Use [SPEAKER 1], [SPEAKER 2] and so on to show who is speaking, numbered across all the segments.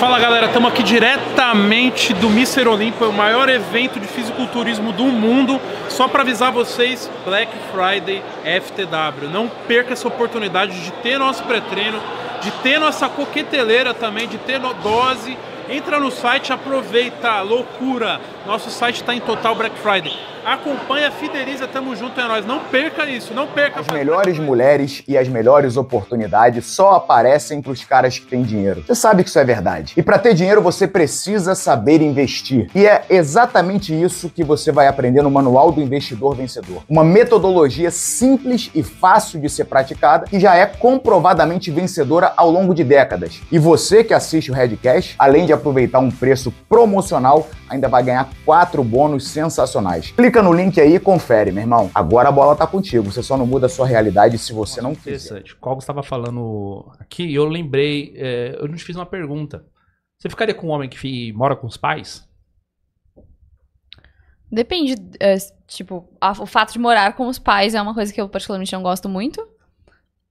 [SPEAKER 1] Fala galera, estamos aqui diretamente do Mister Olimpo, o maior evento de fisiculturismo do mundo. Só para avisar vocês, Black Friday FTW. Não perca essa oportunidade de ter nosso pré-treino, de ter nossa coqueteleira também, de ter dose. Entra no site, aproveita, loucura. Nosso site está em total Black Friday acompanha, fideliza, tamo junto, é nós. Não perca isso, não perca. As melhores
[SPEAKER 2] mulheres e as melhores oportunidades só aparecem pros caras que têm dinheiro. Você sabe que isso é verdade. E para ter dinheiro você precisa saber investir. E é exatamente isso que você vai aprender no Manual do Investidor Vencedor. Uma metodologia simples e fácil de ser praticada que já é comprovadamente vencedora ao longo de décadas. E você que assiste o Redcast, além de aproveitar um preço promocional, ainda vai ganhar quatro bônus sensacionais. Clica no link aí e confere, meu irmão. Agora a bola tá contigo. Você só não muda a sua realidade se você Nossa, não quiser. Interessante.
[SPEAKER 1] Qual estava falando aqui e eu lembrei, é, eu não te fiz uma pergunta. Você ficaria com um homem que mora com os pais?
[SPEAKER 2] Depende, é, tipo, a, o fato de morar com os pais é uma coisa que eu particularmente não gosto muito.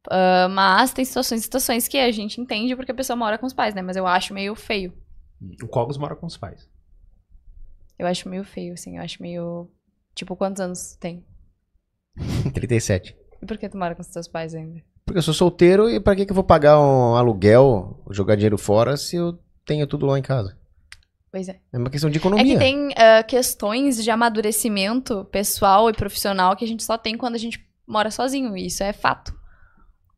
[SPEAKER 2] Uh, mas tem situações situações que a gente entende porque a pessoa mora com os pais, né? Mas eu acho meio feio.
[SPEAKER 1] O Cogos mora com os pais.
[SPEAKER 2] Eu acho meio feio, assim, eu acho meio Tipo, quantos anos tu tem? 37. E por que tu mora com os teus pais ainda? Porque eu sou solteiro e pra que, que eu vou pagar um aluguel, jogar dinheiro fora, se eu tenho tudo lá em casa? Pois é. É uma questão de economia. É que tem uh, questões de amadurecimento pessoal e profissional que a gente só tem quando a gente mora sozinho. E isso é fato.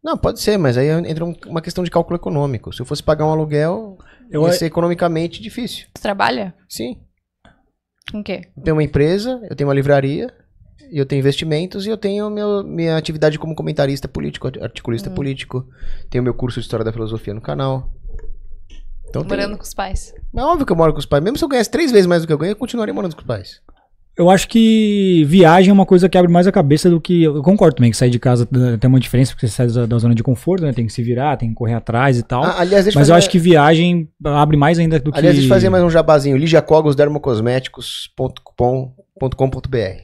[SPEAKER 2] Não, pode ser, mas aí entra uma questão de cálculo econômico. Se eu fosse pagar um aluguel, eu ia ser economicamente difícil. Você trabalha? Sim. Com o quê? Eu tenho uma empresa, eu tenho uma livraria, eu tenho investimentos e eu tenho meu, minha atividade como comentarista político, articulista hum. político. Tenho meu curso de História da Filosofia no canal. Então, morando tem... com os pais. É óbvio que eu moro com os pais. Mesmo se eu ganhasse três vezes mais do que eu ganho, eu continuaria morando com os pais.
[SPEAKER 1] Eu acho que viagem é uma coisa que abre mais a cabeça do que. Eu concordo também que sair de casa né, tem uma diferença, porque você sai da, da zona de conforto, né? Tem que se virar, tem que correr atrás e tal. Ah, aliás, Mas eu acho que viagem abre mais ainda do aliás, que. Aliás, deixa eu fazer mais
[SPEAKER 2] um jabazinho. ligiacogosdermocosméticos.com.br.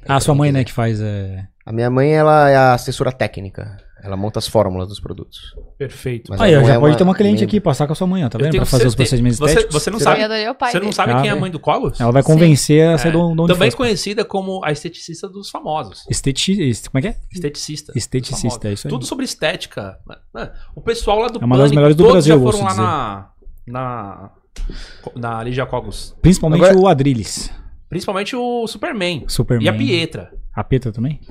[SPEAKER 1] Ah, sua mãe, né, que faz.
[SPEAKER 2] É... A minha mãe, ela é a assessora técnica. Ela monta as fórmulas dos produtos. Perfeito. Mas Aí, já é pode uma ter uma cliente aqui, passar com a sua mãe, ó, tá vendo? Pra fazer certeza. os procedimentos você, você não sabe, você não sabe quem é a é. mãe do Colos? Ela vai convencer Sim. a sair é. do, do Também
[SPEAKER 1] conhecida como a esteticista dos famosos. Esteticista, como é que é? Esteticista. Esteticista, é isso aí. Tudo sobre estética. É, o pessoal lá do É uma das melhores do Brasil, foram lá na, na, na Ligia Cogos. Principalmente Agora, o Adrilles. Principalmente o Superman. Superman. E a Pietra. A Pietra também?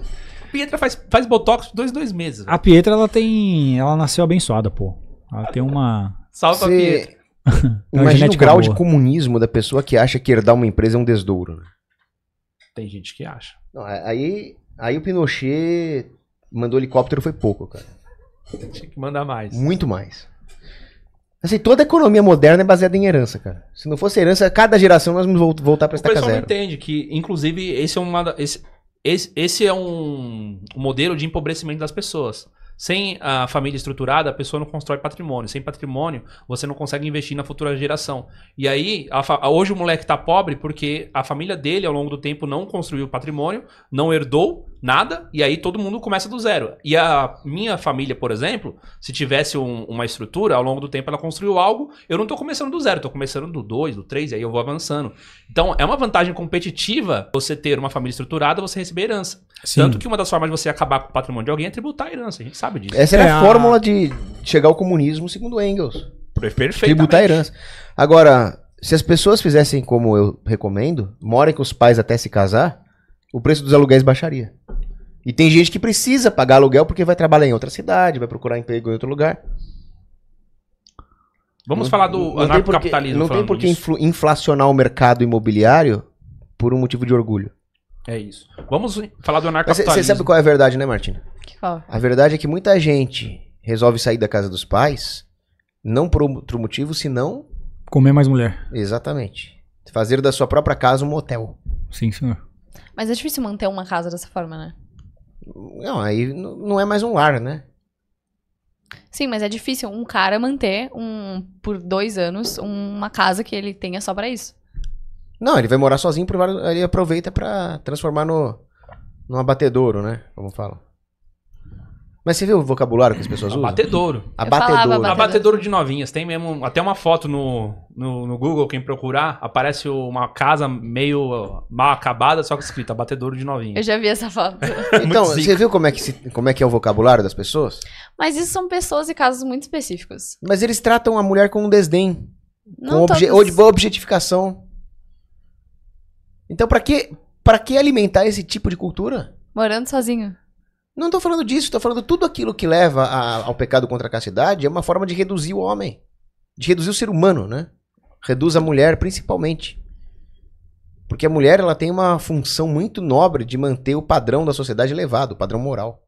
[SPEAKER 1] Pietra faz, faz botox dois, dois meses. A Pietra, ela tem. Ela nasceu abençoada, pô. Ela tem uma. Salva Cê... a Pietra. Imagina o grau boa. de
[SPEAKER 2] comunismo da pessoa que acha que herdar uma empresa é um desdouro. Né? Tem gente que acha. Não, aí, aí o Pinochet mandou helicóptero foi pouco, cara. Tinha que mandar mais. Muito mais. Assim, toda economia moderna é baseada em herança, cara. Se não fosse herança, cada geração nós vamos voltar para esta casa. O pessoal não
[SPEAKER 1] entende que, inclusive, esse é uma, esse, esse, esse é um, um modelo de empobrecimento das pessoas. Sem a família estruturada, a pessoa não constrói patrimônio. Sem patrimônio, você não consegue investir na futura geração. E aí, fa... hoje o moleque tá pobre porque a família dele, ao longo do tempo, não construiu patrimônio, não herdou nada, e aí todo mundo começa do zero. E a minha família, por exemplo, se tivesse um, uma estrutura, ao longo do tempo ela construiu algo, eu não tô começando do zero, tô começando do dois do três e aí eu vou avançando. Então, é uma vantagem competitiva você ter uma família estruturada, você receber herança. Sim. Tanto que uma das formas de você acabar com o patrimônio de alguém é tributar a herança, a gente sabe sabe disso. Essa era é, é a, fórmula
[SPEAKER 2] de chegar ao comunismo, segundo Engels.
[SPEAKER 1] Perfeito. Tributar a
[SPEAKER 2] herança. Agora, se as pessoas fizessem como eu recomendo, morem com os pais até se casar, o preço dos aluguéis baixaria. E tem gente que precisa pagar aluguel porque vai trabalhar em outra cidade, vai procurar emprego em outro lugar.
[SPEAKER 1] Vamos não, falar do anarcocapitalismo. Não tem por que
[SPEAKER 2] inflacionar o mercado imobiliário por um motivo de orgulho.
[SPEAKER 1] É isso. Vamos falar do anarcocapitalismo. Você sabe
[SPEAKER 2] qual é a verdade, né, Martina? A verdade é que muita gente resolve sair da casa dos pais não por outro motivo senão
[SPEAKER 1] comer mais mulher.
[SPEAKER 2] Exatamente. Fazer da sua própria casa um motel. Sim, senhor. Mas é difícil manter uma casa dessa forma, né? Não, aí não é mais um lar, né? Sim, mas é difícil um cara manter um por dois anos uma casa que ele tenha só para isso. Não, ele vai morar sozinho, ele aproveita para transformar no num abatedouro, né? Como falam. Mas você viu o vocabulário que as pessoas usam? Abatedouro. Abatedouro.
[SPEAKER 1] Abatedouro de novinhas. Tem mesmo até uma foto no, no, no, Google, quem procurar, aparece uma casa meio mal acabada, só que escrito abatedouro de novinhas. Eu já
[SPEAKER 2] vi essa foto. então, você viu como é, que se, como é que é o vocabulário das pessoas? Mas isso são pessoas e casos muito específicos. Mas eles tratam a mulher com um desdém. Não com obje ou de boa objetificação. Então, para que, pra que alimentar esse tipo de cultura? Morando sozinho. Não estou falando disso, estou falando tudo aquilo que leva a, ao pecado contra a castidade é uma forma de reduzir o homem, de reduzir o ser humano, né? Reduz a mulher principalmente. Porque a mulher ela tem uma função muito nobre de manter o padrão da sociedade elevado, o padrão moral.